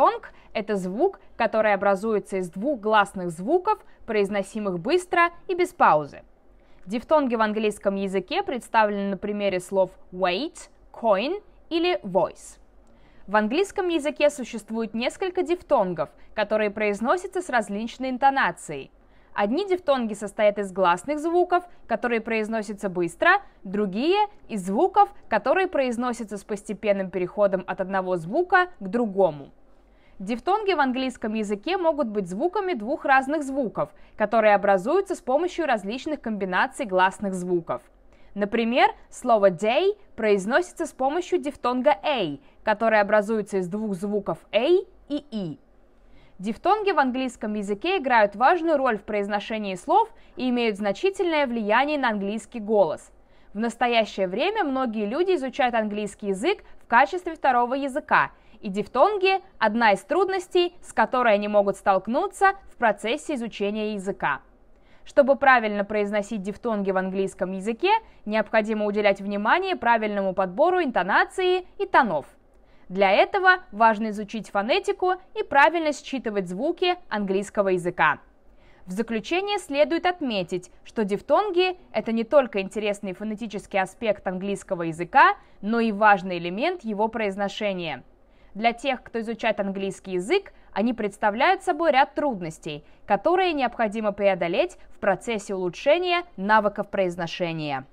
Дифтонг — это звук, который образуется из двух гласных звуков, произносимых быстро и без паузы. Дифтонги в английском языке представлены на примере слов wait, coin или voice. В английском языке существует несколько дифтонгов, которые произносятся с различной интонацией. Одни дифтонги состоят из гласных звуков, которые произносятся быстро, другие – из звуков, которые произносятся с постепенным переходом от одного звука к другому. Дифтонги в английском языке могут быть звуками двух разных звуков, которые образуются с помощью различных комбинаций гласных звуков. Например, слово day произносится с помощью дифтонга a, который образуется из двух звуков a и i. Дифтонги в английском языке играют важную роль в произношении слов и имеют значительное влияние на английский голос. В настоящее время многие люди изучают английский язык в качестве второго языка – и дифтонги – одна из трудностей, с которой они могут столкнуться в процессе изучения языка. Чтобы правильно произносить дифтонги в английском языке, необходимо уделять внимание правильному подбору интонации и тонов. Для этого важно изучить фонетику и правильно считывать звуки английского языка. В заключение следует отметить, что дифтонги – это не только интересный фонетический аспект английского языка, но и важный элемент его произношения – для тех, кто изучает английский язык, они представляют собой ряд трудностей, которые необходимо преодолеть в процессе улучшения навыков произношения.